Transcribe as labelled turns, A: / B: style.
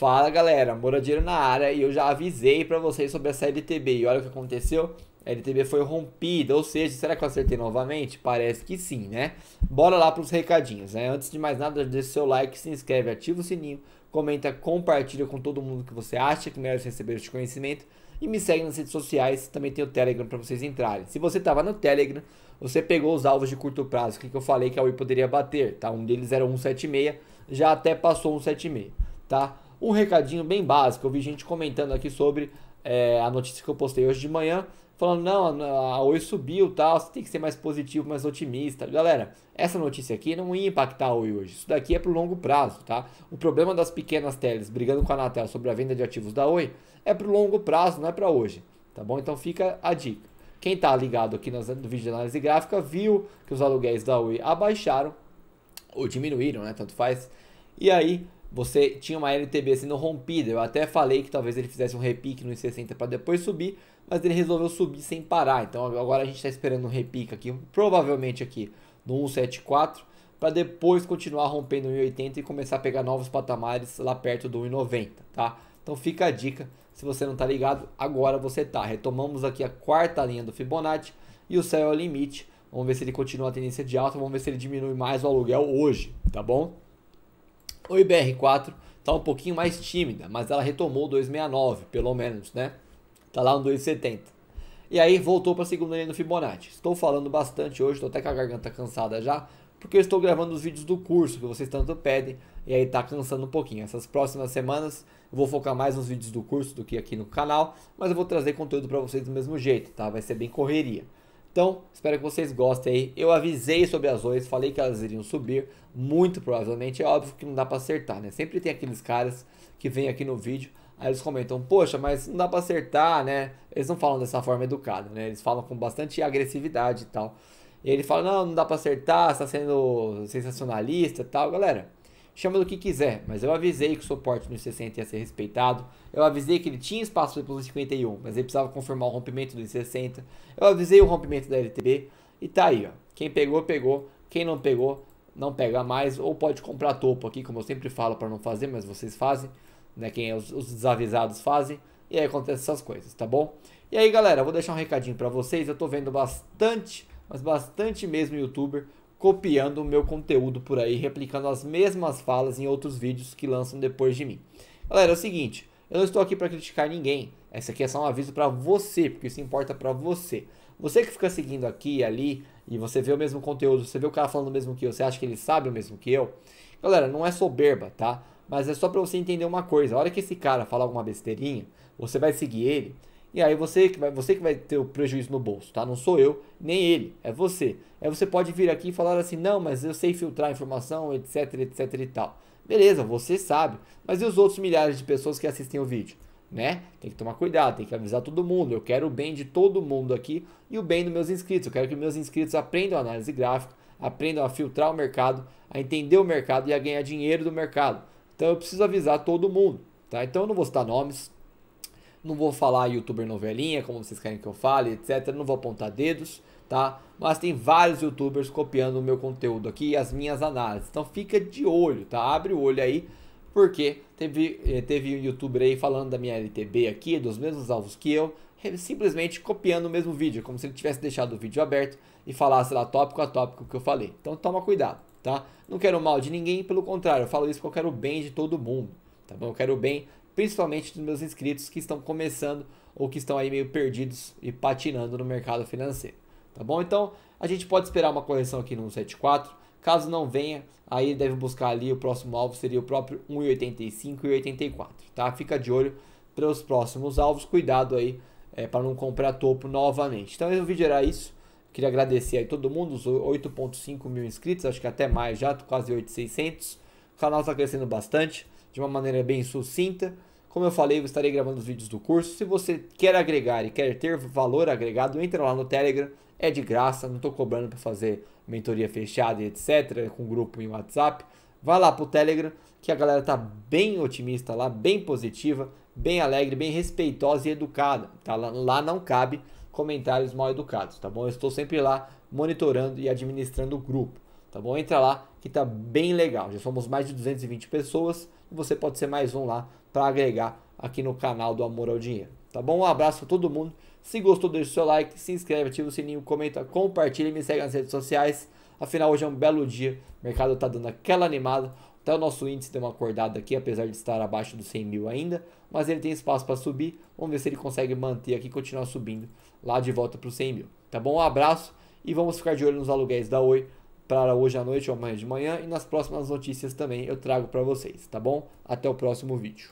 A: Fala galera, moradia na área e eu já avisei para vocês sobre essa LTB e olha o que aconteceu. A LTB foi rompida, ou seja, será que eu acertei novamente? Parece que sim, né? Bora lá para os recadinhos, né? Antes de mais nada, deixa seu like, se inscreve, ativa o sininho, comenta, compartilha com todo mundo que você acha que merece receber este conhecimento e me segue nas redes sociais, também tem o Telegram para vocês entrarem. Se você estava no Telegram, você pegou os alvos de curto prazo, que eu falei que a UI poderia bater, tá? Um deles era 176, já até passou 176, tá? Um recadinho bem básico, eu vi gente comentando aqui sobre é, a notícia que eu postei hoje de manhã, falando, não, a Oi subiu tal, você tem que ser mais positivo, mais otimista. Galera, essa notícia aqui não ia impactar a Oi hoje, isso daqui é pro longo prazo, tá? O problema das pequenas teles brigando com a Anatel sobre a venda de ativos da Oi é pro longo prazo, não é para hoje, tá bom? Então fica a dica. Quem está ligado aqui nas no vídeo de análise gráfica viu que os aluguéis da Oi abaixaram ou diminuíram, né? Tanto faz. E aí você tinha uma LTB sendo rompida. Eu até falei que talvez ele fizesse um repique nos 60 para depois subir, mas ele resolveu subir sem parar. Então agora a gente está esperando um repique aqui, provavelmente aqui no 174, para depois continuar rompendo o 180 e começar a pegar novos patamares lá perto do 190, tá? Então fica a dica, se você não está ligado, agora você tá. Retomamos aqui a quarta linha do Fibonacci e o céu é o limite. Vamos ver se ele continua a tendência de alta, vamos ver se ele diminui mais o aluguel hoje, tá bom? O IBR4 está um pouquinho mais tímida, mas ela retomou 269, pelo menos, né? Está lá um 270. E aí voltou para a segunda linha do Fibonacci. Estou falando bastante hoje, estou até com a garganta cansada já, porque eu estou gravando os vídeos do curso que vocês tanto pedem, e aí está cansando um pouquinho. Essas próximas semanas eu vou focar mais nos vídeos do curso do que aqui no canal, mas eu vou trazer conteúdo para vocês do mesmo jeito, tá? Vai ser bem correria. Então, espero que vocês gostem aí. Eu avisei sobre as oito, falei que elas iriam subir, muito provavelmente. É óbvio que não dá para acertar, né? Sempre tem aqueles caras que vêm aqui no vídeo, aí eles comentam, poxa, mas não dá para acertar, né? Eles não falam dessa forma educada, né? Eles falam com bastante agressividade e tal. E ele fala, não, não dá para acertar, está sendo sensacionalista e tal. Galera, chama do que quiser, mas eu avisei que o suporte nos 60 ia ser respeitado, eu avisei que ele tinha espaço pelos 51, mas ele precisava confirmar o rompimento dos 60, eu avisei o rompimento da LTB, e tá aí, ó. Quem pegou, pegou, quem não pegou, não pega mais, ou pode comprar topo aqui, como eu sempre falo para não fazer, mas vocês fazem, né? Quem é os, os desavisados fazem, e aí acontece essas coisas, tá bom? E aí, galera, eu vou deixar um recadinho para vocês, eu tô vendo bastante, mas bastante mesmo youtuber copiando o meu conteúdo por aí, replicando as mesmas falas em outros vídeos que lançam depois de mim. Galera, é o seguinte, eu não estou aqui para criticar ninguém. Essa aqui é só um aviso para você, porque isso importa para você. Você que fica seguindo aqui e ali e você vê o mesmo conteúdo, você vê o cara falando o mesmo que eu, você acha que ele sabe o mesmo que eu? Galera, não é soberba, tá? Mas é só para você entender uma coisa. A hora que esse cara falar alguma besteirinha, você vai seguir ele e aí você que vai, você que vai ter o prejuízo no bolso, tá? Não sou eu, nem ele, é você. Aí você pode vir aqui e falar assim: "Não, mas eu sei filtrar informação, etc, etc e tal". Beleza, você sabe, mas e os outros milhares de pessoas que assistem o vídeo, né? Tem que tomar cuidado, tem que avisar todo mundo. Eu quero o bem de todo mundo aqui e o bem dos meus inscritos. Eu quero que meus inscritos aprendam a análise gráfica, aprendam a filtrar o mercado, a entender o mercado e a ganhar dinheiro do mercado. Então eu preciso avisar todo mundo, tá? Então eu não vou citar nomes, não vou falar youtuber novelinha, como vocês querem que eu fale, etc. Não vou apontar dedos, tá? Mas tem vários youtubers copiando o meu conteúdo aqui e as minhas análises. Então fica de olho, tá? Abre o olho aí, porque teve, eh, teve um youtuber aí falando da minha LTB aqui, dos mesmos alvos que eu, simplesmente copiando o mesmo vídeo, como se ele tivesse deixado o vídeo aberto e falasse lá tópico a tópico o que eu falei. Então toma cuidado, tá? Não quero mal de ninguém, pelo contrário, eu falo isso porque eu quero o bem de todo mundo, tá bom? Eu quero o bem principalmente dos meus inscritos que estão começando ou que estão aí meio perdidos e patinando no mercado financeiro. Tá bom? Então, a gente pode esperar uma correção aqui no 174. Caso não venha, aí deve buscar ali o próximo alvo seria o próprio 1,85 e 84, tá? Fica de olho para os próximos alvos, cuidado aí é, para não comprar topo novamente. Então, o vídeo era isso. Queria agradecer aí todo mundo, os 8.5 mil inscritos, acho que até mais já, quase 8.600. O canal está crescendo bastante, de uma maneira bem sucinta. Como eu falei, eu estarei gravando os vídeos do curso. Se você quer agregar e quer ter valor agregado, entra lá no Telegram. É de graça, não estou cobrando para fazer mentoria fechada e etc. Com grupo em WhatsApp. Vá lá para o Telegram, que a galera está bem otimista lá, bem positiva, bem alegre, bem respeitosa e educada. Tá? Lá, lá não cabe comentários mal educados, tá bom? Eu estou sempre lá monitorando e administrando o grupo tá bom? Entra lá que tá bem legal. Já somos mais de 220 pessoas e você pode ser mais um lá para agregar aqui no canal do Amor ao Dinheiro, tá bom? Um abraço a todo mundo. Se gostou, deixa o seu like, se inscreve, ativa o sininho, comenta, compartilha e me segue nas redes sociais. Afinal, hoje é um belo dia, o mercado tá dando aquela animada. Até o nosso índice deu uma acordada aqui, apesar de estar abaixo dos 100 mil ainda, mas ele tem espaço para subir. Vamos ver se ele consegue manter aqui e continuar subindo lá de volta para os 100 mil. Tá bom? Um abraço e vamos ficar de olho nos aluguéis da Oi para hoje à noite ou amanhã de manhã e nas próximas notícias também eu trago para vocês, tá bom? Até o próximo vídeo.